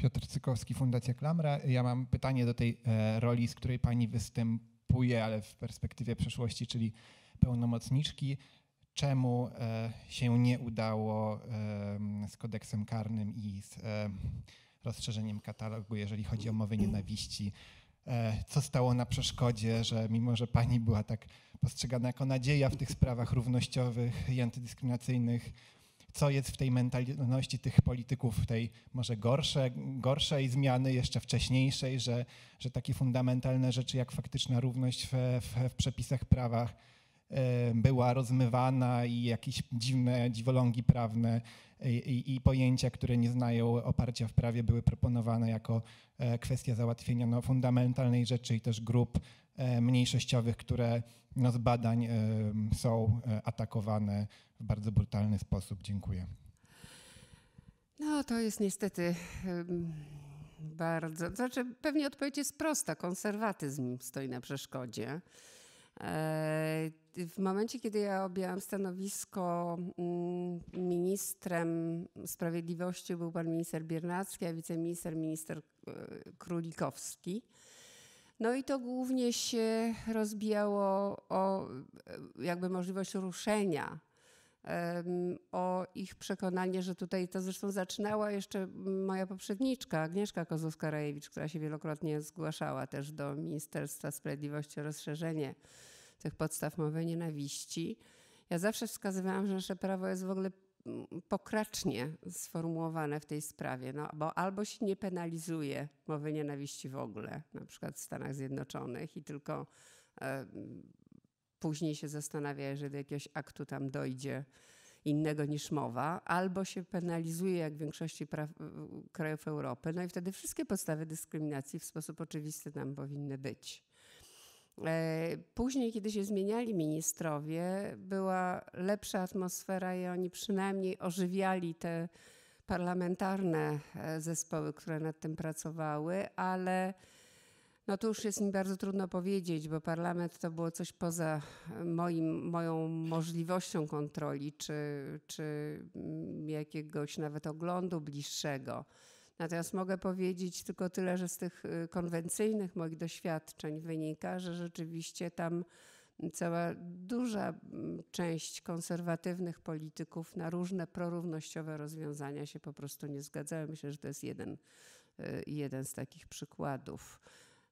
Piotr Cykowski, Fundacja Klamra. Ja mam pytanie do tej e, roli, z której pani występuje, ale w perspektywie przeszłości, czyli pełnomocniczki. Czemu e, się nie udało z kodeksem karnym i z e, rozszerzeniem katalogu, jeżeli chodzi o mowę nienawiści? Co stało na przeszkodzie, że mimo, że pani była tak postrzegana jako nadzieja w tych sprawach równościowych i antydyskryminacyjnych, co jest w tej mentalności tych polityków, tej może gorsze, gorszej zmiany, jeszcze wcześniejszej, że, że takie fundamentalne rzeczy jak faktyczna równość w, w, w przepisach prawach e, była rozmywana i jakieś dziwne dziwolągi prawne i, e, i, i, pojęcia, które nie znają oparcia w prawie, były proponowane jako e, kwestia załatwienia no, fundamentalnej rzeczy i też grup mniejszościowych, które no, z badań są atakowane w bardzo brutalny sposób. Dziękuję. No, to jest niestety bardzo. znaczy, pewnie odpowiedź jest prosta. Konserwatyzm stoi na przeszkodzie. E, w momencie, kiedy ja objęłam stanowisko mm, ministrem sprawiedliwości, był pan minister Biernacki, a wiceminister minister e, Królikowski. No i to głównie się rozbijało o e, jakby możliwość ruszenia o ich przekonanie, że tutaj to zresztą zaczynała jeszcze moja poprzedniczka Agnieszka Kozłowska-Rajewicz, która się wielokrotnie zgłaszała też do Ministerstwa Sprawiedliwości o rozszerzenie tych podstaw mowy nienawiści. Ja zawsze wskazywałam, że nasze prawo jest w ogóle mm, pokracznie sformułowane w tej sprawie, no, bo albo się nie penalizuje mowy nienawiści w ogóle, na przykład w Stanach Zjednoczonych i tylko później się zastanawia, jeżeli do jakiegoś aktu tam dojdzie innego niż mowa, albo się penalizuje, jak w większości praw, y, krajów Europy, no i wtedy wszystkie podstawy dyskryminacji w sposób oczywisty tam powinny być. E, później, kiedy się zmieniali ministrowie, była lepsza atmosfera i oni przynajmniej ożywiali te parlamentarne e, zespoły, które nad tym pracowały, ale no to już jest mi bardzo trudno powiedzieć, bo parlament to było coś poza e, moim, moją możliwością kontroli czy, czy mm, jakiegoś nawet oglądu bliższego. Natomiast mogę powiedzieć tylko tyle, że z tych e, konwencyjnych moich doświadczeń wynika, że rzeczywiście tam cała duża mm, część konserwatywnych polityków na różne prorównościowe rozwiązania się po prostu nie zgadzają. Myślę, że to jest jeden, e, jeden z takich przykładów.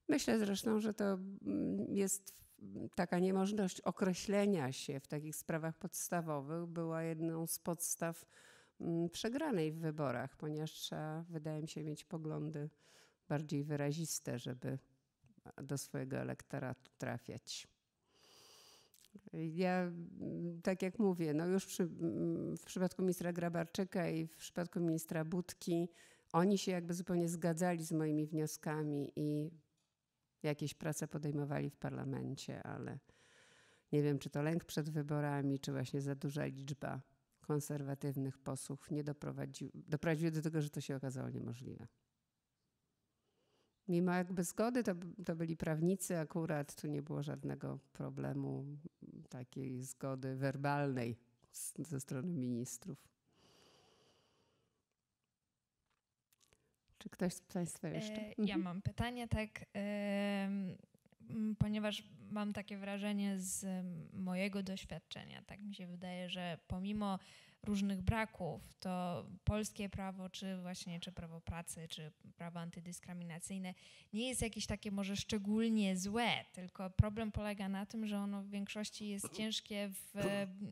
Myślę zresztą, że to mm, jest taka niemożność określenia się w takich sprawach podstawowych była jedną z podstaw mm, przegranej w wyborach, ponieważ trzeba, wydaje mi się, mieć poglądy bardziej wyraziste, żeby do swojego elektoratu trafiać. Ja, mm, tak jak mówię, no już przy, w przypadku ministra Grabarczyka i w przypadku ministra Budki, oni się jakby zupełnie zgadzali z moimi wnioskami i jakieś prace podejmowali w parlamencie, ale nie wiem, czy to lęk przed wyborami, czy właśnie za duża liczba konserwatywnych posłów nie doprowadził, doprowadziły do tego, że to się okazało niemożliwe. Mimo jakby zgody, to, to byli prawnicy akurat, tu nie było żadnego problemu takiej zgody werbalnej ze strony ministrów. Czy ktoś z Państwa jeszcze? E, mhm. Ja mam pytanie, tak, ponieważ mam takie wrażenie z mojego doświadczenia, tak mi się wydaje, że pomimo różnych braków, to polskie prawo, czy właśnie czy prawo pracy, czy prawo antydyskryminacyjne nie jest jakieś takie może szczególnie złe, tylko problem polega na tym, że ono w większości jest ciężkie w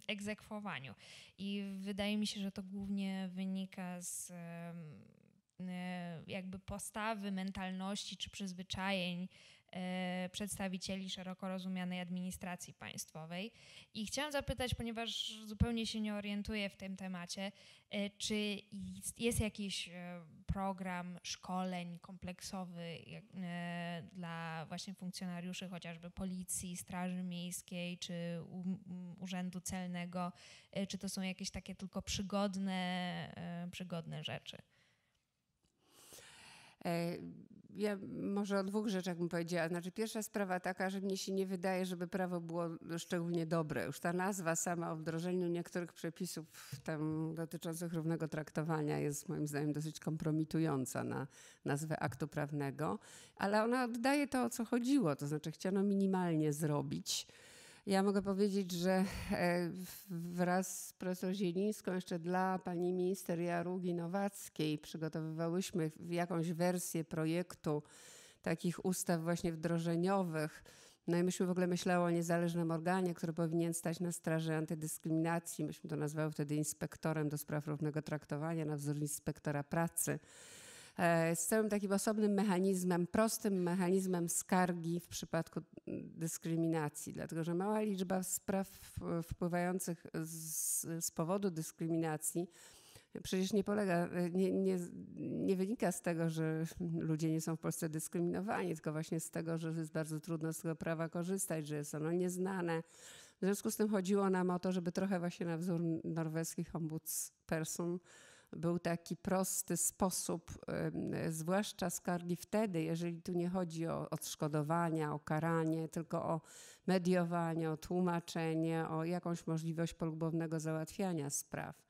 egzekwowaniu. I wydaje mi się, że to głównie wynika z e, jakby postawy, mentalności czy przyzwyczajeń e, przedstawicieli szeroko rozumianej administracji państwowej. I chciałam zapytać, ponieważ zupełnie się nie orientuję w tym temacie, e, czy jest jakiś e, program szkoleń kompleksowy dla właśnie funkcjonariuszy chociażby policji, straży miejskiej czy urzędu celnego, czy to są jakieś takie tylko przygodne, przygodne rzeczy? E, ja może o dwóch rzeczach bym powiedziała. Znaczy, pierwsza sprawa taka, że mnie się nie wydaje, żeby prawo było szczególnie dobre. Już ta nazwa sama o wdrożeniu niektórych przepisów tam dotyczących równego traktowania jest moim zdaniem dosyć kompromitująca na nazwę aktu prawnego, ale ona oddaje to, o co chodziło. To znaczy, chciano minimalnie zrobić ja mogę powiedzieć, że e, wraz z profesor Zielińską jeszcze dla pani minister Jarugi Nowackiej przygotowywałyśmy jakąś wersję projektu takich ustaw właśnie wdrożeniowych. No i myśmy w ogóle myślały o niezależnym organie, który powinien stać na straży antydyskryminacji. Myśmy to nazwały wtedy inspektorem do spraw równego traktowania na wzór inspektora pracy. E, z całym takim osobnym mechanizmem, prostym mechanizmem skargi w przypadku mm, dyskryminacji, dlatego że mała liczba spraw wpływających z, z powodu dyskryminacji przecież nie polega, e, nie, nie, nie, wynika z tego, że ludzie nie są w Polsce dyskryminowani, tylko właśnie z tego, że jest bardzo trudno z tego prawa korzystać, że jest ono nieznane. W związku z tym chodziło nam o to, żeby trochę właśnie na wzór norweskich ombudsperson był taki prosty sposób, zwłaszcza skargi wtedy, jeżeli tu nie chodzi o odszkodowania, o karanie, tylko o mediowanie, o tłumaczenie, o jakąś możliwość polubownego załatwiania spraw.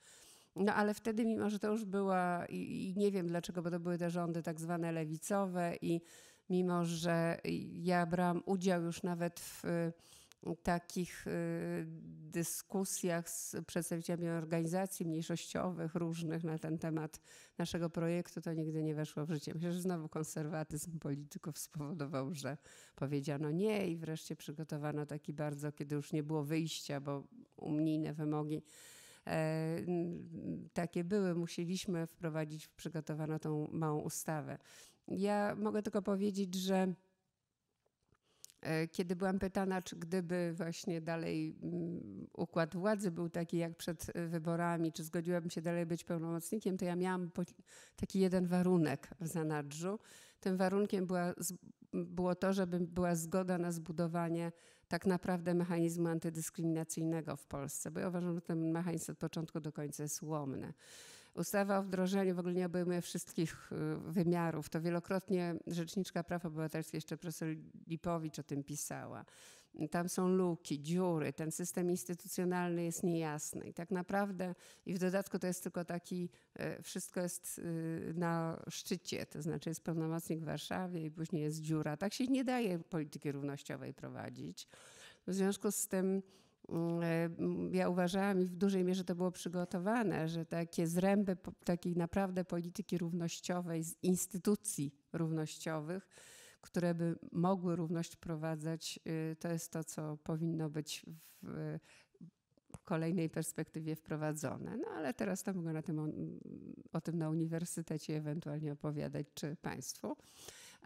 No ale wtedy, mimo że to już była, i, i, nie wiem dlaczego, bo to były te rządy tak zwane lewicowe, i mimo że ja brałam udział już nawet w takich y, dyskusjach z przedstawicielami organizacji mniejszościowych różnych na ten temat naszego projektu to nigdy nie weszło w życie. Myślę, że znowu konserwatyzm polityków spowodował, że powiedziano nie i wreszcie przygotowano taki bardzo, kiedy już nie było wyjścia, bo unijne wymogi e, takie były, musieliśmy wprowadzić, przygotowano tą małą ustawę. Ja mogę tylko powiedzieć, że E, kiedy byłam pytana, czy gdyby właśnie dalej mm, układ władzy był taki jak przed e, wyborami, czy zgodziłabym się dalej być pełnomocnikiem, to ja miałam taki jeden warunek w zanadrzu. Tym warunkiem była, było to, żeby była zgoda na zbudowanie tak naprawdę mechanizmu antydyskryminacyjnego w Polsce, bo ja uważam, że ten mechanizm od początku do końca jest łomny. Ustawa o wdrożeniu w ogóle nie obejmuje wszystkich y, wymiarów. To wielokrotnie Rzeczniczka Praw Obywatelskich, jeszcze profesor Lipowicz o tym pisała. Tam są luki, dziury, ten system instytucjonalny jest niejasny. I tak naprawdę, i w dodatku to jest tylko taki, y, wszystko jest y, na szczycie, to znaczy jest pełnomocnik w Warszawie i później jest dziura. Tak się nie daje polityki równościowej prowadzić. W związku z tym, Mm, e, ja uważałam i w dużej mierze to było przygotowane, że takie zręby takiej naprawdę polityki równościowej z instytucji równościowych, które by mogły równość prowadzać, y, to jest to, co powinno być w kolejnej perspektywie wprowadzone. No ale teraz to mogę na tym, o tym na uniwersytecie ewentualnie opowiadać, czy Państwu.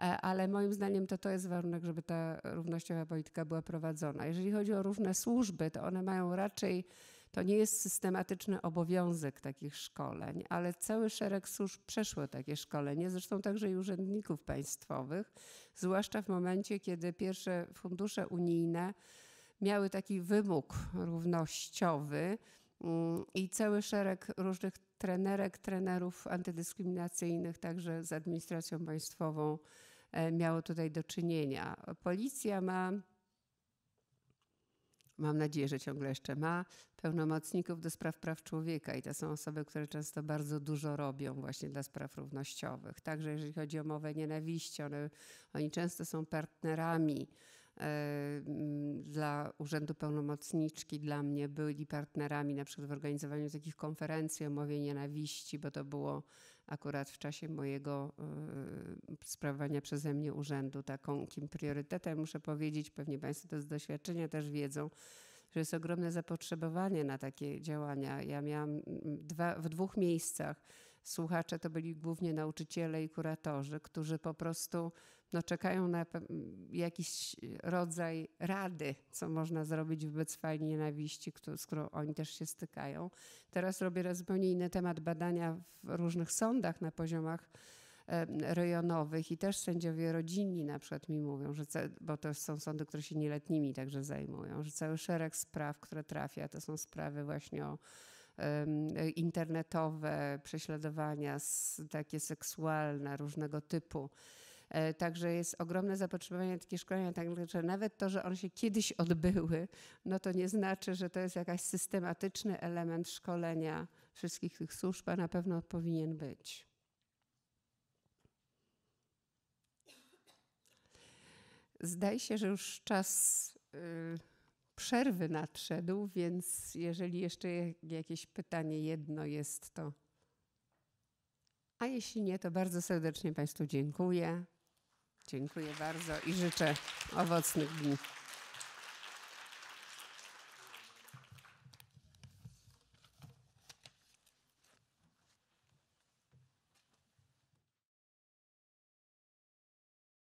E, ale moim zdaniem to, to jest warunek, żeby ta równościowa polityka była prowadzona. Jeżeli chodzi o różne służby, to one mają raczej, to nie jest systematyczny obowiązek takich szkoleń, ale cały szereg służb przeszło takie szkolenie, zresztą także i urzędników państwowych, zwłaszcza w momencie, kiedy pierwsze fundusze unijne miały taki wymóg równościowy mm, i cały szereg różnych trenerek, trenerów antydyskryminacyjnych, także z administracją państwową E, miało tutaj do czynienia. Policja ma, mam nadzieję, że ciągle jeszcze ma, pełnomocników do spraw praw człowieka i to są osoby, które często bardzo dużo robią właśnie dla spraw równościowych. Także jeżeli chodzi o mowę nienawiści, one, oni często są partnerami e, dla Urzędu Pełnomocniczki, dla mnie byli partnerami na przykład w organizowaniu takich konferencji o mowie nienawiści, bo to było akurat w czasie mojego y, sprawowania przeze mnie urzędu. Taką kim priorytetem muszę powiedzieć, pewnie Państwo to z doświadczenia też wiedzą, że jest ogromne zapotrzebowanie na takie działania. Ja miałam mm, dwa, w dwóch miejscach słuchacze to byli głównie nauczyciele i kuratorzy, którzy po prostu no, czekają na jakiś rodzaj rady, co można zrobić wobec fali nienawiści, z którą oni też się stykają. Teraz robię zupełnie inny temat badania w różnych sądach na poziomach rejonowych i też sędziowie rodzinni na przykład mi mówią, że bo to są sądy, które się nieletnimi także zajmują, że cały szereg spraw, które trafia, to są sprawy właśnie o internetowe, prześladowania takie seksualne, różnego typu. E, także jest ogromne zapotrzebowanie na takie szkolenia, także nawet to, że one się kiedyś odbyły, no to nie znaczy, że to jest jakiś systematyczny element szkolenia wszystkich tych służb, a na pewno powinien być. Zdaje się, że już czas y, przerwy nadszedł, więc jeżeli jeszcze jakieś pytanie jedno jest, to. A jeśli nie, to bardzo serdecznie Państwu dziękuję. Dziękuję bardzo i życzę owocnych dni.